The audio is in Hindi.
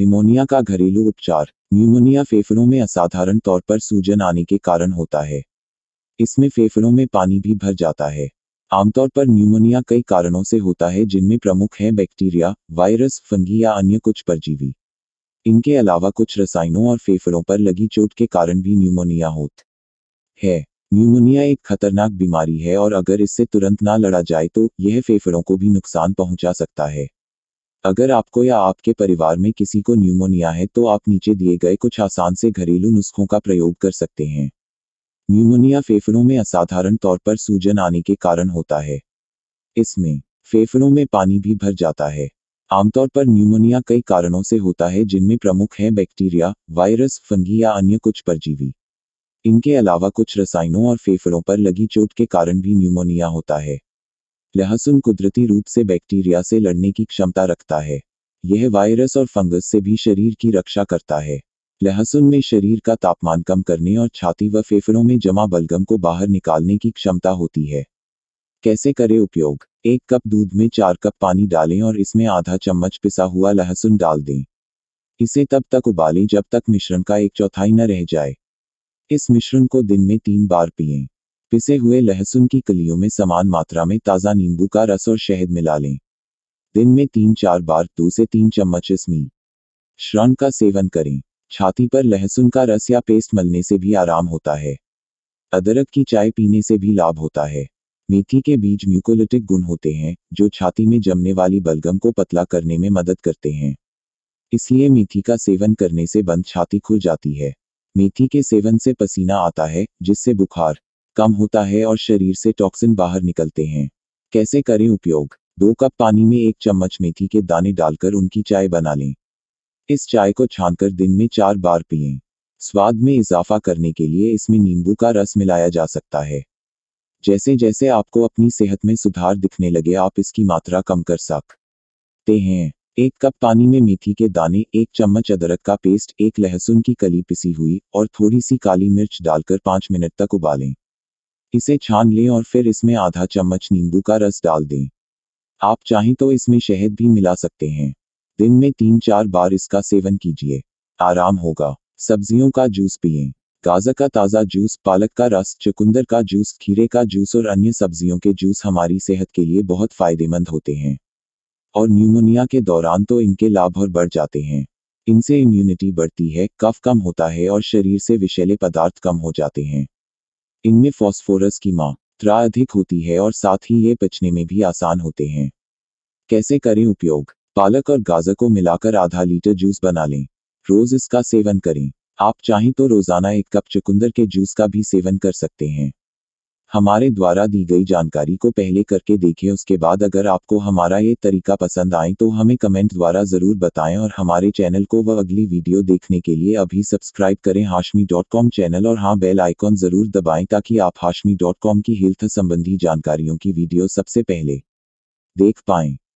निमोनिया का घरेलू उपचार न्यूमोनिया फेफड़ों में असाधारण तौर पर सूजन आने के कारण होता है इसमें फेफड़ों में पानी भी भर जाता है आमतौर पर न्यूमोनिया कई कारणों से होता है जिनमें प्रमुख हैं बैक्टीरिया वायरस फंगी या अन्य कुछ परजीवी इनके अलावा कुछ रसायनों और फेफड़ों पर लगी चोट के कारण भी न्यूमोनिया होत है न्यूमोनिया एक खतरनाक बीमारी है और अगर इससे तुरंत ना लड़ा जाए तो यह फेफड़ों को भी नुकसान पहुंचा सकता है अगर आपको या आपके परिवार में किसी को न्यूमोनिया है तो आप नीचे दिए गए कुछ आसान से घरेलू नुस्खों का प्रयोग कर सकते हैं न्यूमोनिया फेफड़ों में असाधारण तौर पर सूजन आने के कारण होता है इसमें फेफड़ों में पानी भी भर जाता है आमतौर पर न्यूमोनिया कई कारणों से होता है जिनमें प्रमुख है बैक्टीरिया वायरस फंगी या अन्य कुछ परजीवी इनके अलावा कुछ रसायनों और फेफड़ों पर लगी चोट के कारण भी न्यूमोनिया होता है लहसुन कुदरती रूप से बैक्टीरिया से लड़ने की क्षमता रखता है यह वायरस और फंगस से भी शरीर की रक्षा करता है लहसुन में शरीर का तापमान कम करने और छाती व फेफड़ों में जमा बलगम को बाहर निकालने की क्षमता होती है कैसे करें उपयोग एक कप दूध में चार कप पानी डालें और इसमें आधा चम्मच पिसा हुआ लहसुन डाल दें इसे तब तक उबालें जब तक मिश्रण का एक चौथाई न रह जाए इस मिश्रण को दिन में तीन बार पिए पिसे हुए लहसुन की कलियों में समान मात्रा में ताज़ा नींबू का रस और शहद मिला लें दिन में तीन चार बार दो से तीन चम्मच इसमी श्रण का सेवन करें छाती पर लहसुन का रस या पेस्ट मलने से भी आराम होता है अदरक की चाय पीने से भी लाभ होता है मेथी के बीज म्यूकोलिटिक गुण होते हैं जो छाती में जमने वाली बलगम को पतला करने में मदद करते हैं इसलिए मेथी का सेवन करने से बंद छाती खुल जाती है मेथी के सेवन से पसीना आता है जिससे बुखार कम होता है और शरीर से टॉक्सिन बाहर निकलते हैं कैसे करें उपयोग दो कप पानी में एक चम्मच मेथी के दाने डालकर उनकी चाय बना लें इस चाय को छानकर दिन में चार बार पिए स्वाद में इजाफा करने के लिए इसमें नींबू का रस मिलाया जा सकता है जैसे जैसे आपको अपनी सेहत में सुधार दिखने लगे आप इसकी मात्रा कम कर सकते हैं एक कप पानी में मेथी के दाने एक चम्मच अदरक का पेस्ट एक लहसुन की कली पिसी हुई और थोड़ी सी काली मिर्च डालकर पाँच मिनट तक उबालें इसे छान लें और फिर इसमें आधा चम्मच नींबू का रस डाल दें आप चाहें तो इसमें शहद भी मिला सकते हैं दिन में तीन चार बार इसका सेवन कीजिए आराम होगा सब्जियों का जूस पिए गाजर का ताज़ा जूस पालक का रस चुकंदर का जूस खीरे का जूस और अन्य सब्जियों के जूस हमारी सेहत के लिए बहुत फायदेमंद होते हैं और न्यूमोनिया के दौरान तो इनके लाभ और बढ़ जाते हैं इनसे इम्यूनिटी बढ़ती है कफ कम होता है और शरीर से विषैले पदार्थ कम हो जाते हैं इनमें फॉस्फोरस की मात्रा अधिक होती है और साथ ही ये पचने में भी आसान होते हैं कैसे करें उपयोग पालक और गाजर को मिलाकर आधा लीटर जूस बना लें रोज इसका सेवन करें आप चाहें तो रोजाना एक कप चुकंदर के जूस का भी सेवन कर सकते हैं हमारे द्वारा दी गई जानकारी को पहले करके देखें उसके बाद अगर आपको हमारा ये तरीका पसंद आए तो हमें कमेंट द्वारा ज़रूर बताएं और हमारे चैनल को वह अगली वीडियो देखने के लिए अभी सब्सक्राइब करें हाशमी चैनल और हाँ बेल आइकॉन ज़रूर दबाएं ताकि आप हाशमी की हेल्थ संबंधी जानकारियों की वीडियो सबसे पहले देख पाएँ